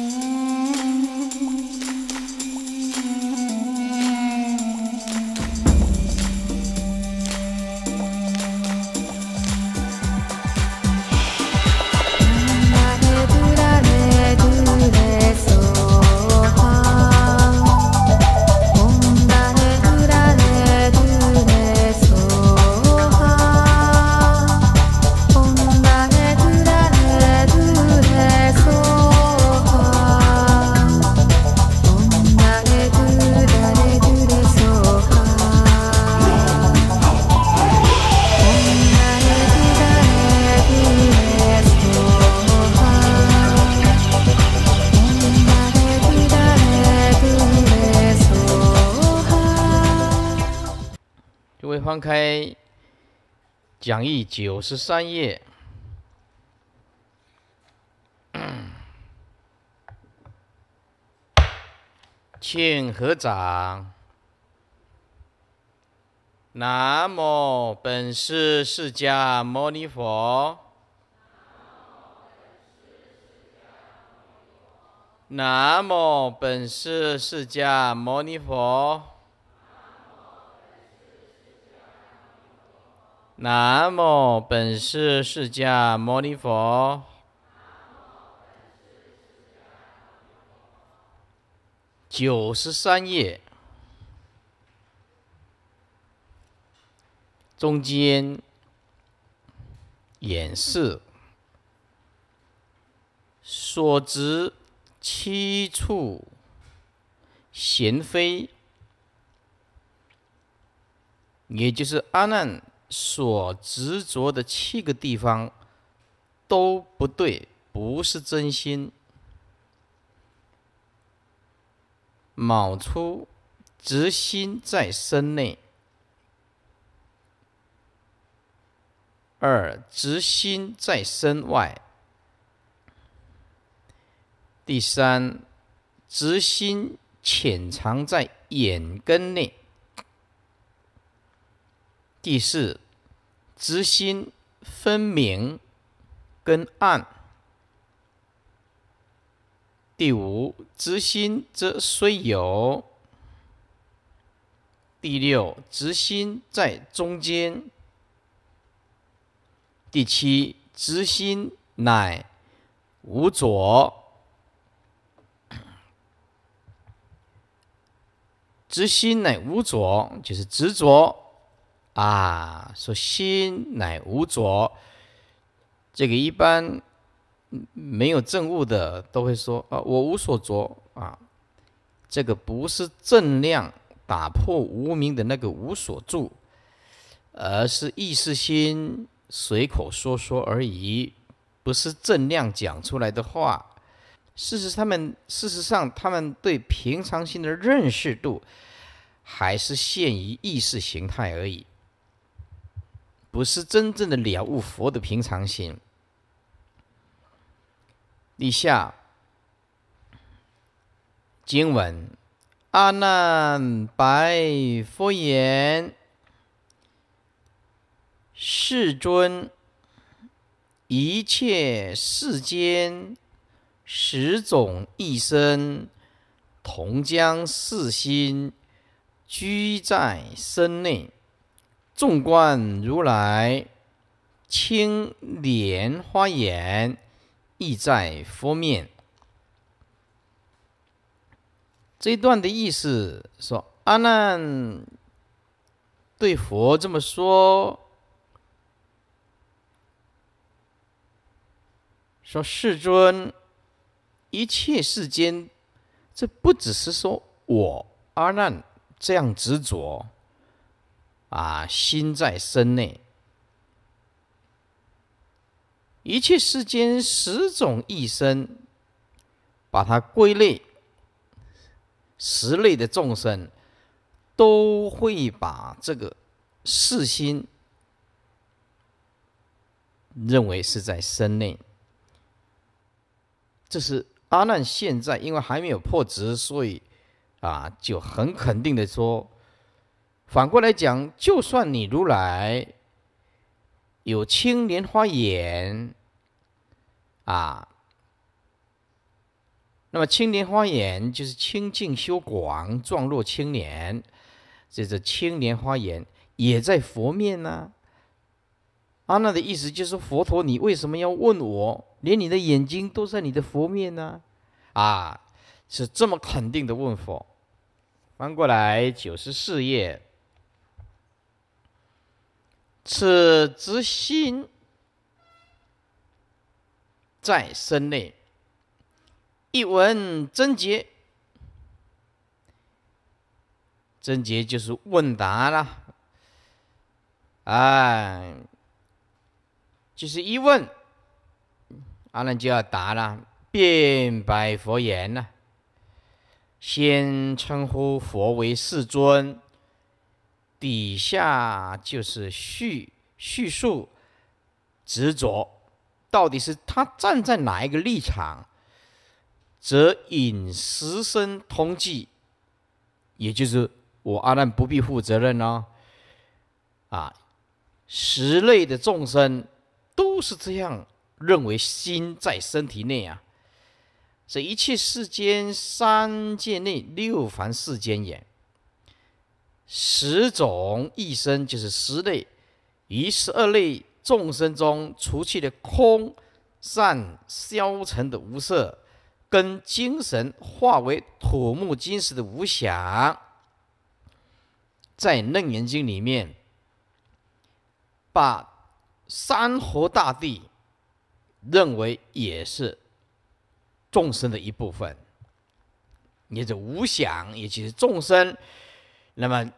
Mm-hmm. 各位翻开讲义九十三页，请 合掌。南无本师释迦牟尼佛，南无本师释迦牟尼佛。南无本师释迦牟尼佛。九十三页中间演示所执七处贤妃，也就是阿难。所执着的七个地方都不对，不是真心。卯出，执心在身内；二执心在身外；第三，执心潜藏在眼根内。第四，执心分明跟暗。第五，执心则虽有。第六，执心在中间。第七，执心乃无左。执心乃无左，就是执着。啊，说心乃无着，这个一般没有正悟的都会说啊，我无所着啊。这个不是正量打破无名的那个无所住，而是意识心随口说说而已，不是正量讲出来的话。事实他们事实上他们对平常心的认识度，还是限于意识形态而已。不是真正的了悟佛的平常心。立夏。经文：“阿难白佛言，世尊，一切世间十种异生，同将四心居在身内。”纵观如来清莲花眼，意在佛面。这一段的意思说，阿难对佛这么说：“说世尊，一切世间，这不只是说我阿难这样执着。”啊，心在身内，一切世间十种一生，把它归类，十类的众生都会把这个四心认为是在身内。这是阿难现在因为还没有破执，所以啊就很肯定的说。反过来讲，就算你如来有青莲花眼啊，那么青莲花眼就是清净修广，状若青莲，这是青莲花眼也在佛面呢。阿难的意思就是佛陀，你为什么要问我？连你的眼睛都在你的佛面呢？啊，是这么肯定的问佛。翻过来九十四页。此之心在身内。一问真洁，真洁就是问答了，哎，就是一问，阿难就要答了，便白佛言了，先称呼佛为世尊。底下就是叙叙述执着，到底是他站在哪一个立场，则引十生通济，也就是我阿难不必负责任哦。啊，十类的众生都是这样认为，心在身体内啊，这一切世间三界内六凡世间也。十种一生就是十类，于十二类众生中除去的空、善、消沉的无色，跟精神化为土木金石的无想，在楞严经里面，把山河大地认为也是众生的一部分，也就无想，也就是众生，那么。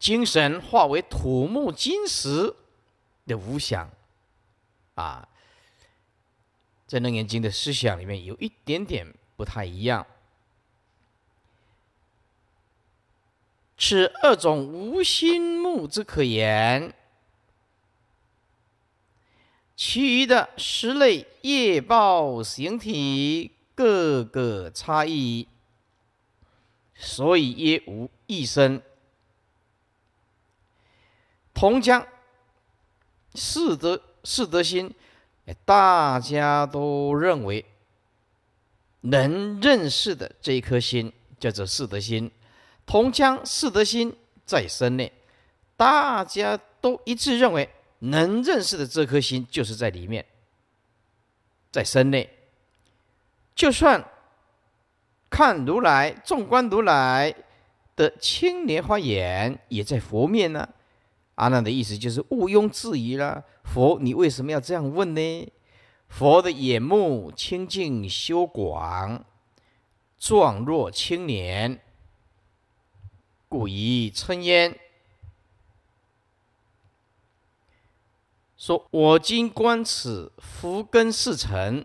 精神化为土木金石的无想，啊，在楞严经的思想里面有一点点不太一样。此二种无心目之可言，其余的十类业报形体，各个差异，所以也无一生。同江四德四德心，大家都认为能认识的这一颗心叫做四德心。同江四德心在身内，大家都一致认为能认识的这颗心就是在里面，在身内。就算看如来，纵观如来的青莲花眼也在佛面呢。阿难的意思就是毋庸置疑啦。佛，你为什么要这样问呢？佛的眼目清净修广，状若青年，故以称焉。说：我今观此福根是成，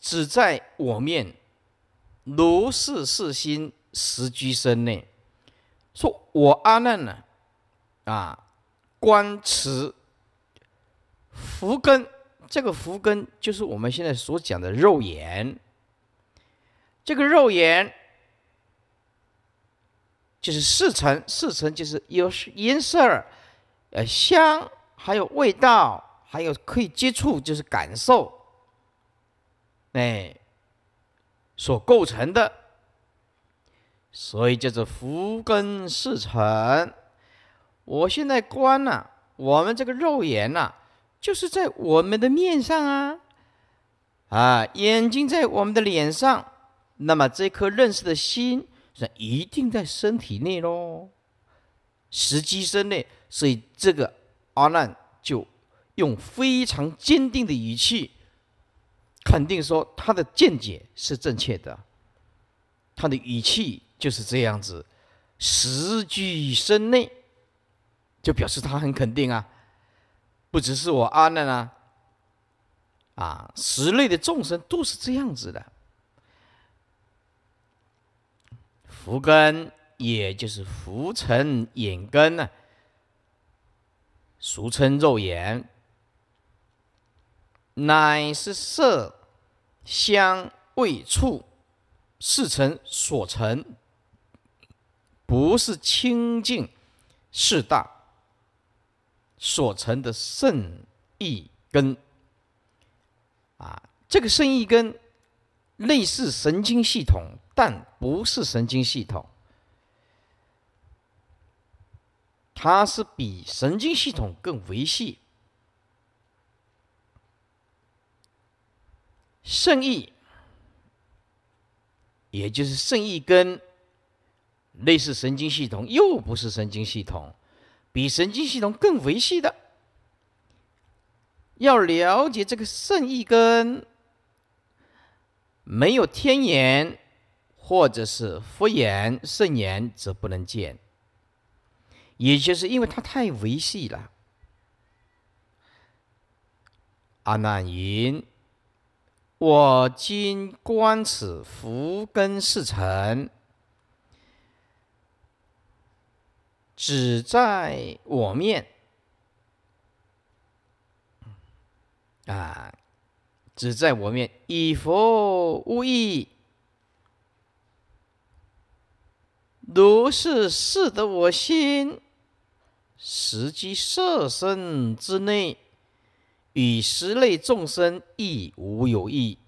只在我面，如是是心实居身内。说：我阿难呢？啊，观词福根。这个福根就是我们现在所讲的肉眼。这个肉眼就是四层，四层就是有颜色、呃香，还有味道，还有可以接触，就是感受，哎，所构成的，所以叫做福根四层。我现在关了我们这个肉眼呐，就是在我们的面上啊，啊，眼睛在我们的脸上，那么这颗认识的心，是一定在身体内喽，实机身内。所以这个阿难就用非常坚定的语气肯定说他的见解是正确的，他的语气就是这样子，实居身内。就表示他很肯定啊，不只是我安的呢，啊，十类的众生都是这样子的。福根也就是福尘眼根呢，俗称肉眼，乃是色、香、味、触四成所成，不是清净四大。所成的肾意根，啊，这个肾意根类似神经系统，但不是神经系统，它是比神经系统更维系肾意，也就是肾意根类似神经系统，又不是神经系统。比神经系统更维系的，要了解这个肾意根，没有天眼或者是佛眼、肾眼，则不能见。也就是因为它太维系了。阿难云：“我今观此福根是成。”只在我面，啊！只在我面，以佛无异。如是是得我心，实即色身之内，与十类众生亦无有异，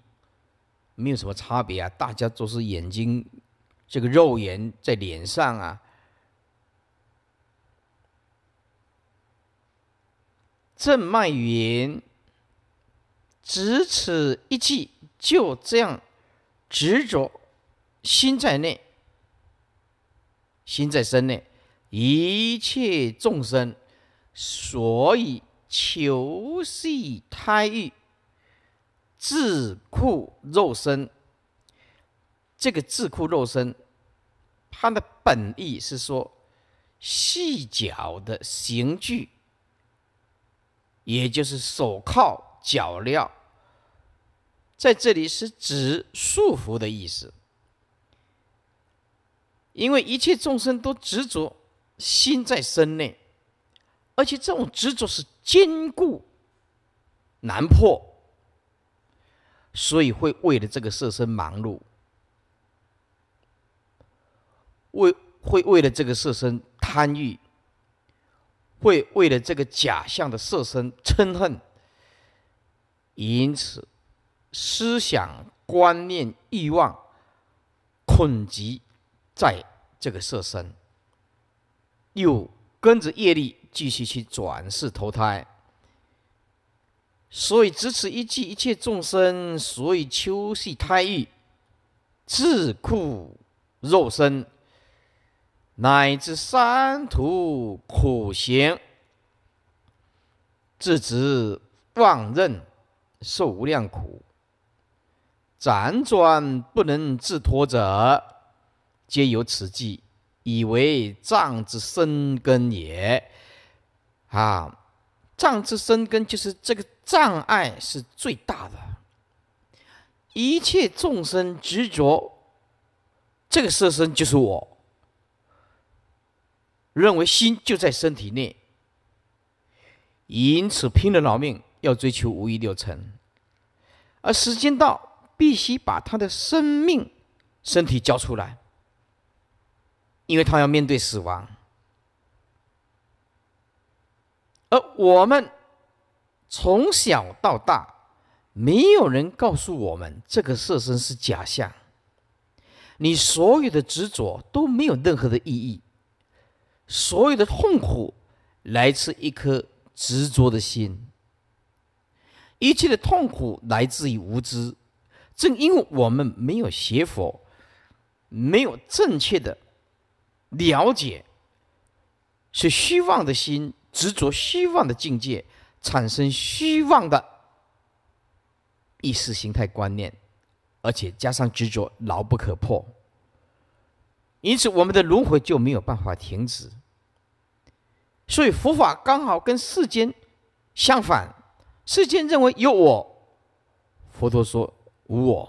没有什么差别啊！大家都是眼睛，这个肉眼在脸上啊。郑慢云，只此一句，就这样执着心在内，心在身内，一切众生所以求系贪欲，自酷肉身。这个自酷肉身，它的本意是说细小的刑具。也就是手铐脚镣，在这里是指束缚的意思。因为一切众生都执着心在身内，而且这种执着是坚固难破，所以会为了这个色身忙碌，为会为了这个色身贪欲。会为了这个假象的色身嗔恨，因此思想观念欲望困集在这个色身，又跟着业力继续去转世投胎。所以支持一切一切众生，所以秋系胎狱，自苦肉身。乃至三途苦行，自知妄任，受无量苦，辗转不能自脱者，皆由此计，以为藏之生根也。啊，藏之生根就是这个障碍是最大的，一切众生执着这个色身就是我。认为心就在身体内，因此拼了老命要追求五欲六尘，而时间到，必须把他的生命、身体交出来，因为他要面对死亡。而我们从小到大，没有人告诉我们这个色身是假象，你所有的执着都没有任何的意义。所有的痛苦来自一颗执着的心，一切的痛苦来自于无知。正因为我们没有学佛，没有正确的了解，是虚妄的心执着虚妄的境界，产生虚妄的意识形态观念，而且加上执着，牢不可破。因此，我们的轮回就没有办法停止。所以，佛法刚好跟世间相反。世间认为有我，佛陀说无我。